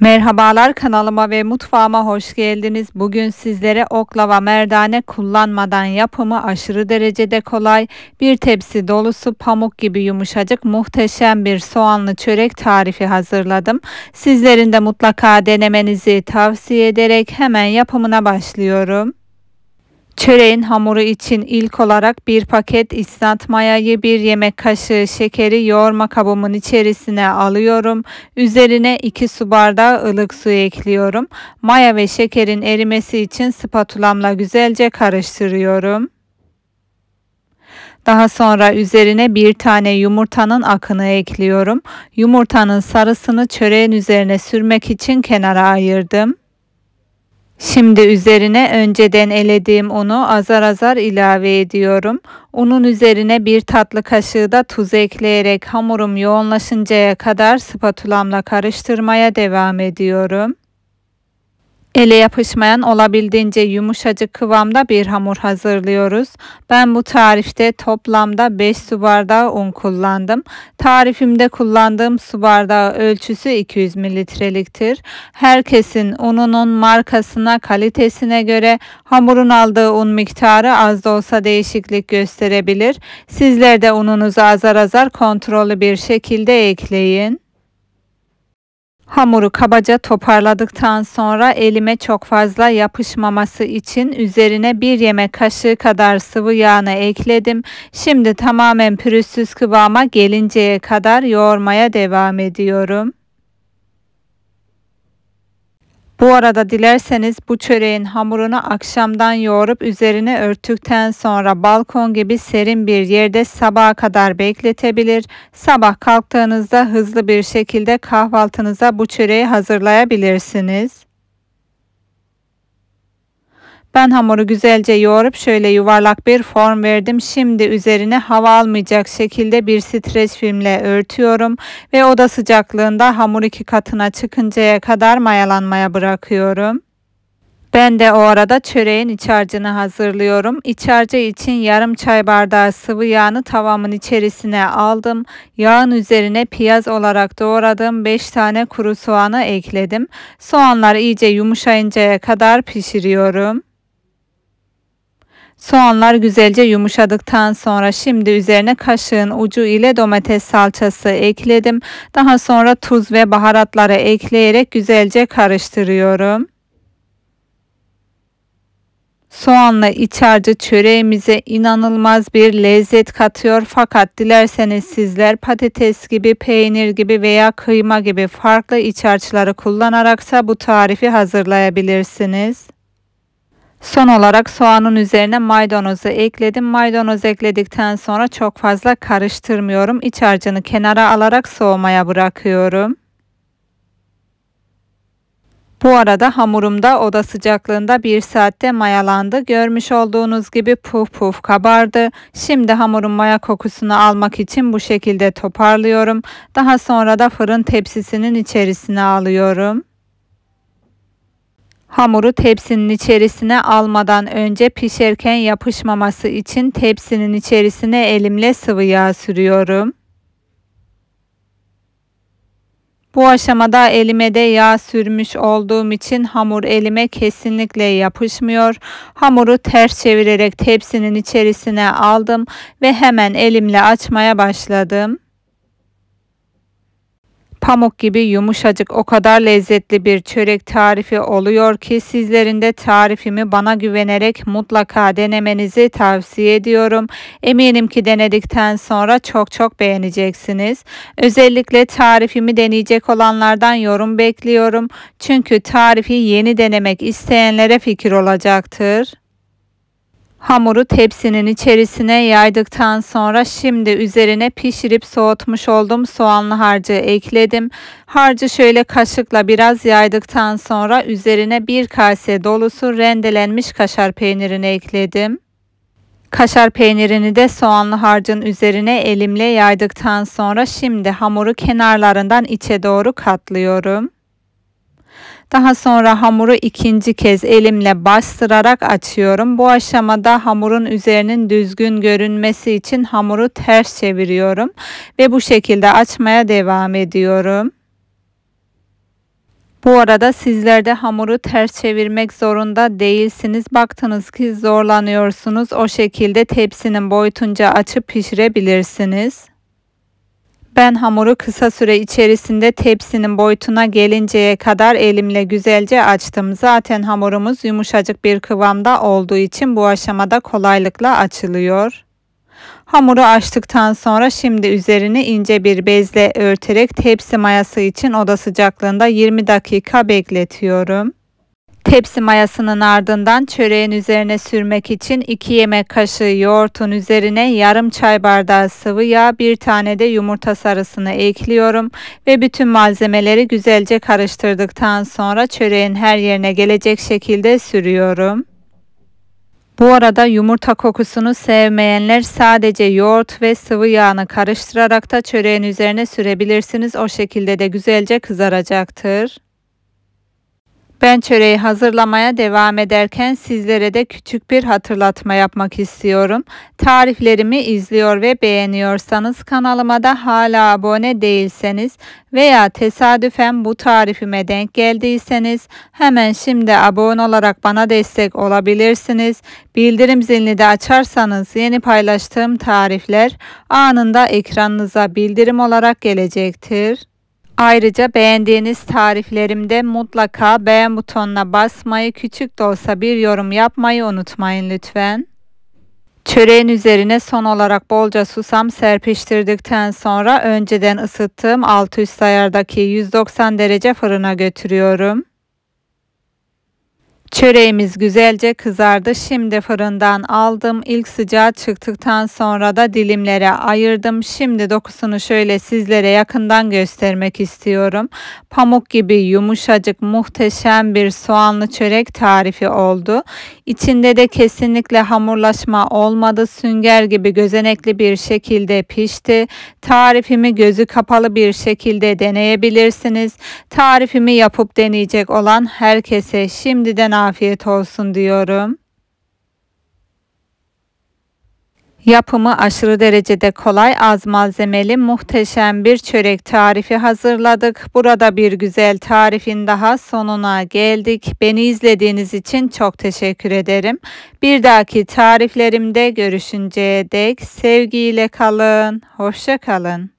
Merhabalar kanalıma ve mutfağıma hoş geldiniz. Bugün sizlere oklava merdane kullanmadan yapımı aşırı derecede kolay. Bir tepsi dolusu pamuk gibi yumuşacık muhteşem bir soğanlı çörek tarifi hazırladım. Sizlerin de mutlaka denemenizi tavsiye ederek hemen yapımına başlıyorum. Çöreğin hamuru için ilk olarak bir paket isnat mayayı bir yemek kaşığı şekeri yoğurma kabımın içerisine alıyorum. Üzerine 2 su bardağı ılık su ekliyorum. Maya ve şekerin erimesi için spatulamla güzelce karıştırıyorum. Daha sonra üzerine bir tane yumurtanın akını ekliyorum. Yumurtanın sarısını çöreğin üzerine sürmek için kenara ayırdım. Şimdi üzerine önceden elediğim unu azar azar ilave ediyorum. Unun üzerine bir tatlı kaşığı da tuz ekleyerek hamurum yoğunlaşıncaya kadar spatulamla karıştırmaya devam ediyorum. Ele yapışmayan olabildiğince yumuşacık kıvamda bir hamur hazırlıyoruz. Ben bu tarifte toplamda 5 su bardağı un kullandım. Tarifimde kullandığım su bardağı ölçüsü 200 mililitreliktir. Herkesin ununun markasına, kalitesine göre hamurun aldığı un miktarı az da olsa değişiklik gösterebilir. Sizler de ununuzu azar azar kontrollü bir şekilde ekleyin. Hamuru kabaca toparladıktan sonra elime çok fazla yapışmaması için üzerine bir yemek kaşığı kadar sıvı yağını ekledim. Şimdi tamamen pürüzsüz kıvama gelinceye kadar yoğurmaya devam ediyorum. Bu arada dilerseniz bu çöreğin hamurunu akşamdan yoğurup üzerine örttükten sonra balkon gibi serin bir yerde sabaha kadar bekletebilir. Sabah kalktığınızda hızlı bir şekilde kahvaltınıza bu çöreği hazırlayabilirsiniz. Ben hamuru güzelce yoğurup şöyle yuvarlak bir form verdim. Şimdi üzerine hava almayacak şekilde bir streç filmle örtüyorum ve oda sıcaklığında hamur iki katına çıkıncaya kadar mayalanmaya bırakıyorum. Ben de o arada çöreğin iç harcını hazırlıyorum. İç harcı için yarım çay bardağı sıvı yağını tavamın içerisine aldım. Yağın üzerine piyaz olarak doğradığım 5 tane kuru soğanı ekledim. Soğanlar iyice yumuşayıncaya kadar pişiriyorum. Soğanlar güzelce yumuşadıktan sonra şimdi üzerine kaşığın ucu ile domates salçası ekledim. Daha sonra tuz ve baharatları ekleyerek güzelce karıştırıyorum. Soğanla iç harcı çöreğimize inanılmaz bir lezzet katıyor fakat dilerseniz sizler patates gibi, peynir gibi veya kıyma gibi farklı iç harçları kullanaraksa bu tarifi hazırlayabilirsiniz. Son olarak soğanın üzerine maydanozu ekledim. Maydanoz ekledikten sonra çok fazla karıştırmıyorum. İç harcını kenara alarak soğumaya bırakıyorum. Bu arada hamurumda oda sıcaklığında bir saatte mayalandı. Görmüş olduğunuz gibi puf puf kabardı. Şimdi hamurun maya kokusunu almak için bu şekilde toparlıyorum. Daha sonra da fırın tepsisinin içerisine alıyorum. Hamuru tepsinin içerisine almadan önce pişerken yapışmaması için tepsinin içerisine elimle sıvı yağ sürüyorum. Bu aşamada elime de yağ sürmüş olduğum için hamur elime kesinlikle yapışmıyor. Hamuru ters çevirerek tepsinin içerisine aldım ve hemen elimle açmaya başladım. Pamuk gibi yumuşacık o kadar lezzetli bir çörek tarifi oluyor ki sizlerin de tarifimi bana güvenerek mutlaka denemenizi tavsiye ediyorum. Eminim ki denedikten sonra çok çok beğeneceksiniz. Özellikle tarifimi deneyecek olanlardan yorum bekliyorum. Çünkü tarifi yeni denemek isteyenlere fikir olacaktır. Hamuru tepsinin içerisine yaydıktan sonra şimdi üzerine pişirip soğutmuş olduğum soğanlı harcı ekledim. Harcı şöyle kaşıkla biraz yaydıktan sonra üzerine bir kase dolusu rendelenmiş kaşar peynirini ekledim. Kaşar peynirini de soğanlı harcın üzerine elimle yaydıktan sonra şimdi hamuru kenarlarından içe doğru katlıyorum. Daha sonra hamuru ikinci kez elimle bastırarak açıyorum. Bu aşamada hamurun üzerinin düzgün görünmesi için hamuru ters çeviriyorum ve bu şekilde açmaya devam ediyorum. Bu arada sizler de hamuru ters çevirmek zorunda değilsiniz. Baktınız ki zorlanıyorsunuz. O şekilde tepsinin boyutunca açıp pişirebilirsiniz. Ben hamuru kısa süre içerisinde tepsinin boyutuna gelinceye kadar elimle güzelce açtım. Zaten hamurumuz yumuşacık bir kıvamda olduğu için bu aşamada kolaylıkla açılıyor. Hamuru açtıktan sonra şimdi üzerini ince bir bezle örterek tepsi mayası için oda sıcaklığında 20 dakika bekletiyorum. Tepsi mayasının ardından çöreğin üzerine sürmek için 2 yemek kaşığı yoğurtun üzerine yarım çay bardağı sıvı yağ, bir tane de yumurta sarısını ekliyorum ve bütün malzemeleri güzelce karıştırdıktan sonra çöreğin her yerine gelecek şekilde sürüyorum. Bu arada yumurta kokusunu sevmeyenler sadece yoğurt ve sıvı yağını karıştırarak da çöreğin üzerine sürebilirsiniz. O şekilde de güzelce kızaracaktır. Ben çöreği hazırlamaya devam ederken sizlere de küçük bir hatırlatma yapmak istiyorum. Tariflerimi izliyor ve beğeniyorsanız kanalıma da hala abone değilseniz veya tesadüfen bu tarifime denk geldiyseniz hemen şimdi abone olarak bana destek olabilirsiniz. Bildirim zilini de açarsanız yeni paylaştığım tarifler anında ekranınıza bildirim olarak gelecektir. Ayrıca beğendiğiniz tariflerimde mutlaka beğen butonuna basmayı, küçük de olsa bir yorum yapmayı unutmayın lütfen. Çöreğin üzerine son olarak bolca susam serpiştirdikten sonra önceden ısıttığım 600 ayardaki 190 derece fırına götürüyorum. Çöreğimiz güzelce kızardı. Şimdi fırından aldım. İlk sıcağı çıktıktan sonra da dilimlere ayırdım. Şimdi dokusunu şöyle sizlere yakından göstermek istiyorum. Pamuk gibi yumuşacık muhteşem bir soğanlı çörek tarifi oldu. İçinde de kesinlikle hamurlaşma olmadı. Sünger gibi gözenekli bir şekilde pişti. Tarifimi gözü kapalı bir şekilde deneyebilirsiniz. Tarifimi yapıp deneyecek olan herkese şimdiden afiyet olsun diyorum. Yapımı aşırı derecede kolay, az malzemeli, muhteşem bir çörek tarifi hazırladık. Burada bir güzel tarifin daha sonuna geldik. Beni izlediğiniz için çok teşekkür ederim. Bir dahaki tariflerimde görüşünceye dek sevgiyle kalın, hoşça kalın.